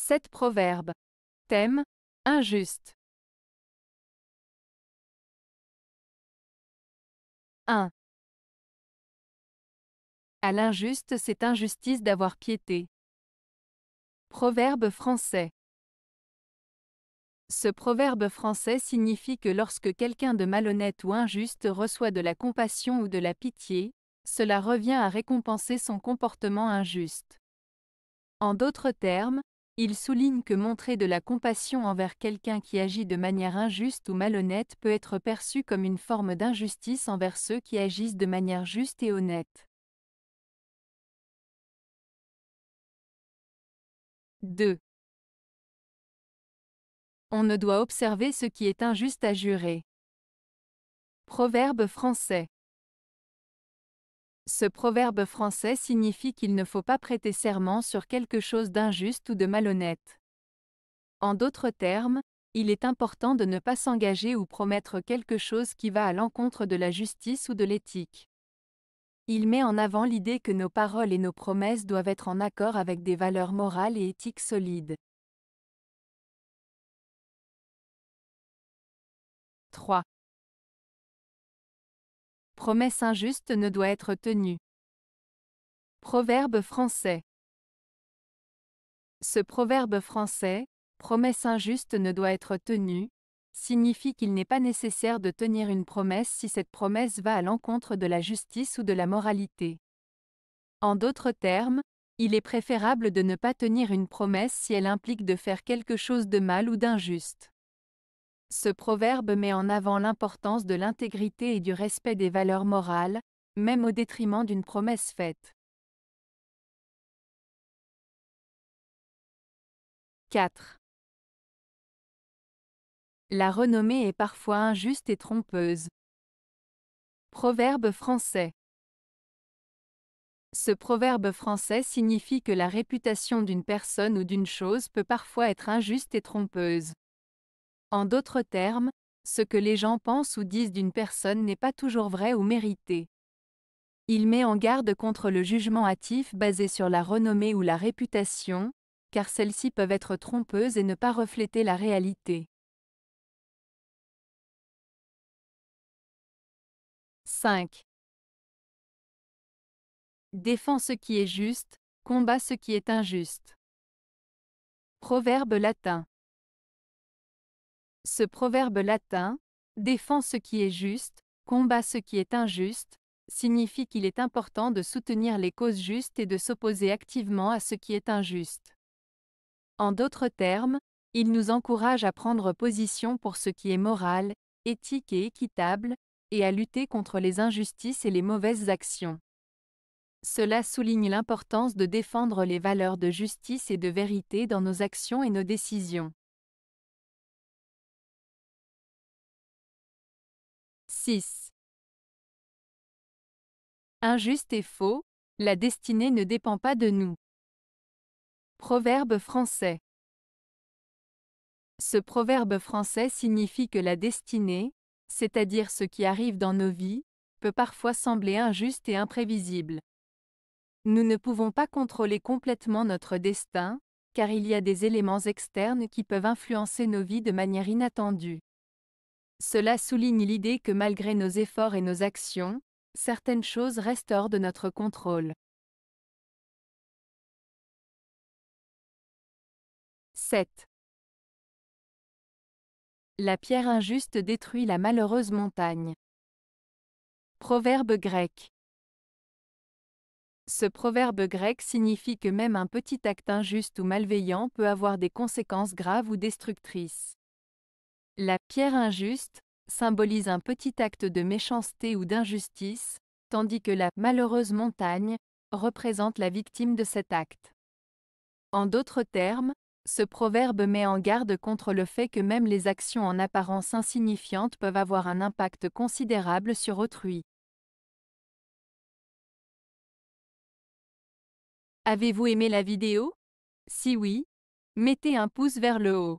7 proverbes. Thème Injuste. 1. À l'injuste, c'est injustice d'avoir piété. Proverbe français. Ce proverbe français signifie que lorsque quelqu'un de malhonnête ou injuste reçoit de la compassion ou de la pitié, cela revient à récompenser son comportement injuste. En d'autres termes, il souligne que montrer de la compassion envers quelqu'un qui agit de manière injuste ou malhonnête peut être perçu comme une forme d'injustice envers ceux qui agissent de manière juste et honnête. 2. On ne doit observer ce qui est injuste à jurer. Proverbe français. Ce proverbe français signifie qu'il ne faut pas prêter serment sur quelque chose d'injuste ou de malhonnête. En d'autres termes, il est important de ne pas s'engager ou promettre quelque chose qui va à l'encontre de la justice ou de l'éthique. Il met en avant l'idée que nos paroles et nos promesses doivent être en accord avec des valeurs morales et éthiques solides. 3. Promesse injuste ne doit être tenue. Proverbe français. Ce proverbe français, promesse injuste ne doit être tenue, signifie qu'il n'est pas nécessaire de tenir une promesse si cette promesse va à l'encontre de la justice ou de la moralité. En d'autres termes, il est préférable de ne pas tenir une promesse si elle implique de faire quelque chose de mal ou d'injuste. Ce proverbe met en avant l'importance de l'intégrité et du respect des valeurs morales, même au détriment d'une promesse faite. 4. La renommée est parfois injuste et trompeuse. Proverbe français. Ce proverbe français signifie que la réputation d'une personne ou d'une chose peut parfois être injuste et trompeuse. En d'autres termes, ce que les gens pensent ou disent d'une personne n'est pas toujours vrai ou mérité. Il met en garde contre le jugement hâtif basé sur la renommée ou la réputation, car celles-ci peuvent être trompeuses et ne pas refléter la réalité. 5. Défends ce qui est juste, combat ce qui est injuste. Proverbe latin. Ce proverbe latin, défend ce qui est juste, combat ce qui est injuste, signifie qu'il est important de soutenir les causes justes et de s'opposer activement à ce qui est injuste. En d'autres termes, il nous encourage à prendre position pour ce qui est moral, éthique et équitable, et à lutter contre les injustices et les mauvaises actions. Cela souligne l'importance de défendre les valeurs de justice et de vérité dans nos actions et nos décisions. 6. Injuste et faux, la destinée ne dépend pas de nous. Proverbe français. Ce proverbe français signifie que la destinée, c'est-à-dire ce qui arrive dans nos vies, peut parfois sembler injuste et imprévisible. Nous ne pouvons pas contrôler complètement notre destin, car il y a des éléments externes qui peuvent influencer nos vies de manière inattendue. Cela souligne l'idée que malgré nos efforts et nos actions, certaines choses restent hors de notre contrôle. 7. La pierre injuste détruit la malheureuse montagne. Proverbe grec. Ce proverbe grec signifie que même un petit acte injuste ou malveillant peut avoir des conséquences graves ou destructrices. La pierre injuste symbolise un petit acte de méchanceté ou d'injustice, tandis que la malheureuse montagne représente la victime de cet acte. En d'autres termes, ce proverbe met en garde contre le fait que même les actions en apparence insignifiantes peuvent avoir un impact considérable sur autrui. Avez-vous aimé la vidéo Si oui, mettez un pouce vers le haut.